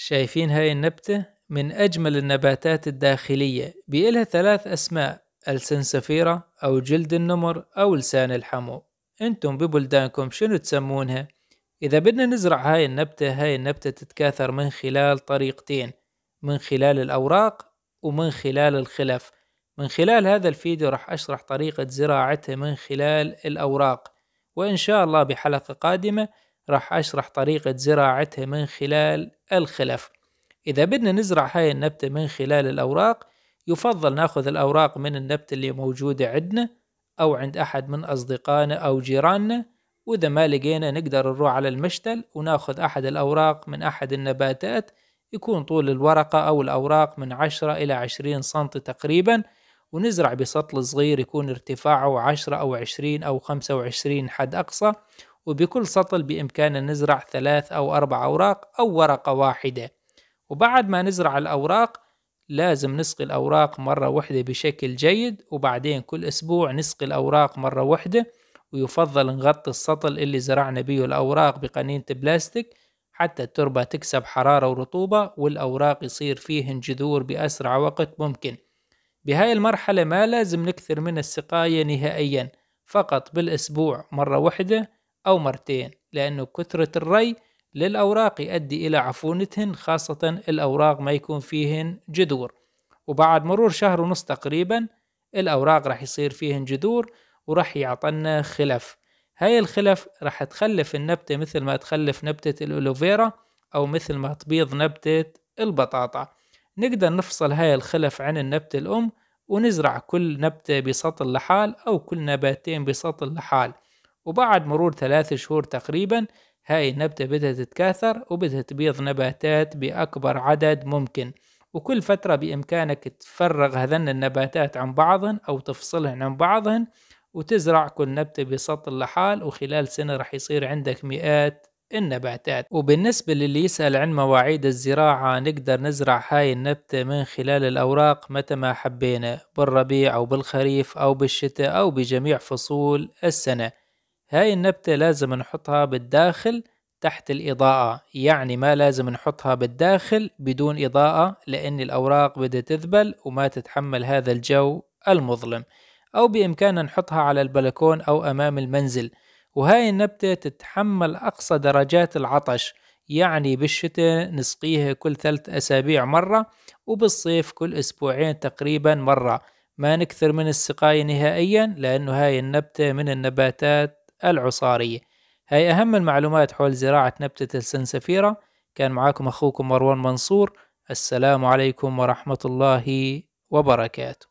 شايفين هاي النبتة من أجمل النباتات الداخلية بإلها ثلاث أسماء السنسفيرة أو جلد النمر أو لسان الحمو أنتم ببلدانكم شنو تسمونها؟ إذا بدنا نزرع هاي النبتة هاي النبتة تتكاثر من خلال طريقتين من خلال الأوراق ومن خلال الخلف من خلال هذا الفيديو راح أشرح طريقة زراعتها من خلال الأوراق وإن شاء الله بحلقة قادمة راح أشرح طريقة زراعتها من خلال الخلف إذا بدنا نزرع هاي النبتة من خلال الأوراق يفضل ناخذ الأوراق من النبتة اللي موجودة عندنا أو عند أحد من أصدقائنا أو جيراننا وإذا ما لقينا نقدر نروح على المشتل وناخذ أحد الأوراق من أحد النباتات يكون طول الورقة أو الأوراق من 10 إلى 20 سنتي تقريبا ونزرع بسطل صغير يكون ارتفاعه 10 أو 20 أو 25 حد أقصى وبكل سطل بإمكاننا نزرع ثلاث أو أربع أوراق أو ورقة واحدة وبعد ما نزرع الأوراق لازم نسقي الأوراق مرة واحدة بشكل جيد وبعدين كل أسبوع نسقي الأوراق مرة واحدة ويفضل نغطي السطل اللي زرعنا بيه الأوراق بقنينة بلاستيك حتى التربة تكسب حرارة ورطوبة والأوراق يصير فيهن جذور بأسرع وقت ممكن بهاي المرحلة ما لازم نكثر من السقاية نهائيا فقط بالأسبوع مرة واحدة أو مرتين لأنه كثرة الري للأوراق يؤدي إلى عفونتهن خاصة الأوراق ما يكون فيهن جذور وبعد مرور شهر ونص تقريبا الأوراق راح يصير فيهن جذور وراح يعطلنا خلف هاي الخلف راح تخلف النبتة مثل ما تخلف نبتة الألوفيرا أو مثل ما تبيض نبتة البطاطا نقدر نفصل هاي الخلف عن النبتة الأم ونزرع كل نبتة بسطل لحال أو كل نباتين بسطل لحال وبعد مرور ثلاث شهور تقريبا هاي النبتة بدها تتكاثر وبدها تبيض نباتات بأكبر عدد ممكن وكل فترة بإمكانك تفرغ هذن النباتات عن بعضهن أو تفصلهن عن بعضهن وتزرع كل نبتة بسطل لحال وخلال سنة راح يصير عندك مئات النباتات وبالنسبة للي يسأل عن مواعيد الزراعة نقدر نزرع هاي النبتة من خلال الأوراق متى ما حبينا بالربيع أو بالخريف أو بالشتاء أو بجميع فصول السنة هاي النبتة لازم نحطها بالداخل تحت الإضاءة يعني ما لازم نحطها بالداخل بدون إضاءة لأن الأوراق بدها تذبل وما تتحمل هذا الجو المظلم أو بإمكاننا نحطها على البلكون أو أمام المنزل وهاي النبتة تتحمل أقصى درجات العطش يعني بالشتاء نسقيها كل ثلاث أسابيع مرة وبالصيف كل أسبوعين تقريبا مرة ما نكثر من السقاية نهائيا لأنه هاي النبتة من النباتات العصارية هاي أهم المعلومات حول زراعة نبتة السنسفيرة كان معاكم أخوكم مروان منصور السلام عليكم ورحمة الله وبركاته